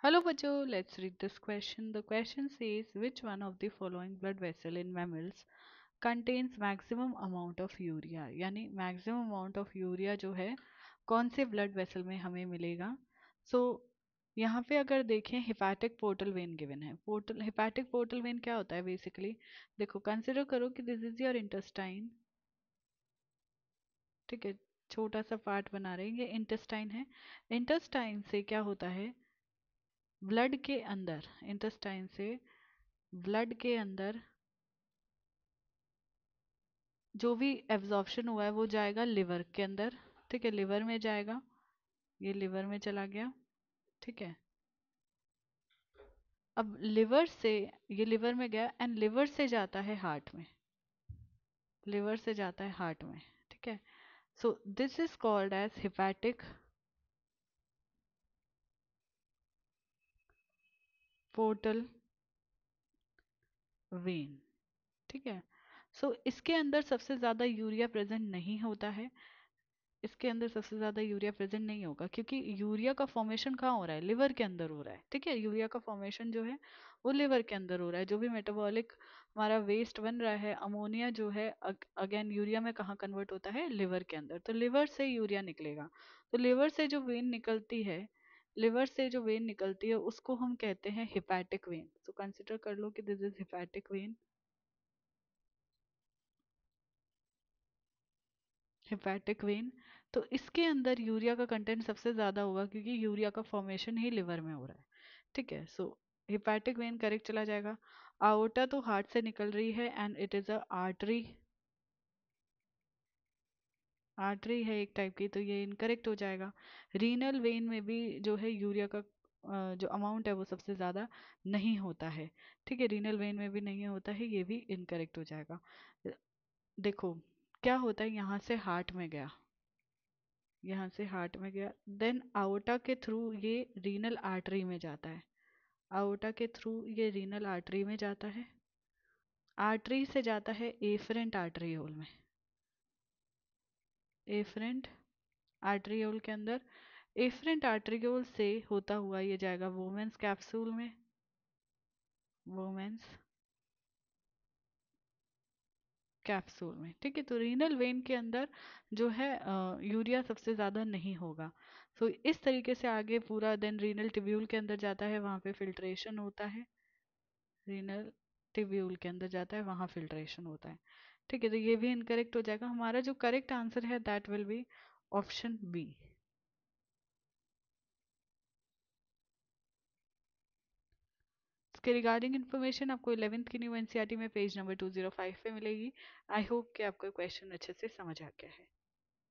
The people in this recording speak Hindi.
Hello Bajo, let's read this question. The question says which one of the following blood vessel in mammals contains maximum amount of urea यानी maximum amount of urea जो है कौन से blood vessel में हमें मिलेगा so यहाँ पे अगर देखें हिपैटिक पोर्टल वेन गिवन है पोर्टल हिपैटिक पोर्टल वेन क्या होता है बेसिकली देखो कंसिडर करो कि दिस इज योर इंटेस्टाइन ठीक है छोटा सा पार्ट बना रहे हैं ये इंटेस्टाइन है इंटेस्टाइन से क्या होता है ब्लड के अंदर इंटेस्टाइन से ब्लड के अंदर जो भी एब्जॉर्प्शन हुआ है वो जाएगा लिवर के अंदर ठीक है लिवर में जाएगा ये लिवर में चला गया ठीक है अब लिवर से ये लिवर में गया एंड लिवर से जाता है हार्ट में लिवर से जाता है हार्ट में ठीक है so this is called as hepatic portal vein ठीक है सो so, इसके अंदर सबसे ज़्यादा यूरिया प्रेजेंट नहीं होता है इसके अंदर सबसे ज़्यादा यूरिया प्रेजेंट नहीं होगा क्योंकि यूरिया का फॉर्मेशन कहाँ हो रहा है लिवर के अंदर हो रहा है ठीक है यूरिया का फॉर्मेशन जो है वो लिवर के अंदर हो रहा है जो भी मेटाबॉलिक हमारा वेस्ट बन रहा है अमोनिया जो है अगेन यूरिया में कहाँ कन्वर्ट होता है लिवर के अंदर तो लिवर से यूरिया निकलेगा तो लिवर से जो वेन निकलती है लिवर से जो वेन निकलती है उसको हम कहते हैं हिपैटिक वेन सो कंसिडर कर लो कि this is hepatic vein hepatic vein तो इसके अंदर यूरिया का कंटेंट सबसे ज़्यादा होगा क्योंकि यूरिया का फॉर्मेशन ही लिवर में हो रहा है ठीक है सो हिपैटिक वेन करेक्ट चला जाएगा आओटा तो हार्ट से निकल रही है and it is a artery artery है एक टाइप की तो ये इनकरेक्ट हो जाएगा रीनल वेन में भी जो है यूरिया का जो अमाउंट है वो सबसे ज़्यादा नहीं होता है ठीक है रीनल वेन में भी नहीं होता है ये भी इनकरेक्ट हो जाएगा देखो क्या होता है यहाँ से हार्ट में गया यहाँ से हार्ट में गया देन आउटा के थ्रू ये रीनल आर्टरी में जाता है आउटा के थ्रू ये रीनल आर्टरी में जाता है आर्टरी से जाता है एफरेंट आर्टरी होल में एफरेंट आर्ट्रियोल के अंदर एफरेंट आर्ट्रियोल से होता हुआ ये जाएगा वोमेंस कैप्सूल में वोमेंस कैप्सूल में ठीक है तो रीनल वेन के अंदर जो है आ, यूरिया सबसे ज़्यादा नहीं होगा सो तो so, इस तरीके से आगे पूरा देन रीनल टिब्यूल के अंदर जाता है वहाँ पे फिल्ट्रेशन होता है रीनल टिब्यूल के अंदर जाता है वहाँ फिल्ट्रेशन होता है ठीक है तो ये भी इनकरेक्ट हो जाएगा हमारा जो करेक्ट आंसर है that will be option B इसके रिगार्डिंग इन्फॉर्मेशन आपको इलेवेंथ की न्यू एनसीईआरटी e में page number two zero five पे मिलेगी आई होप कि आपको क्वेश्चन अच्छे से समझ आ गया है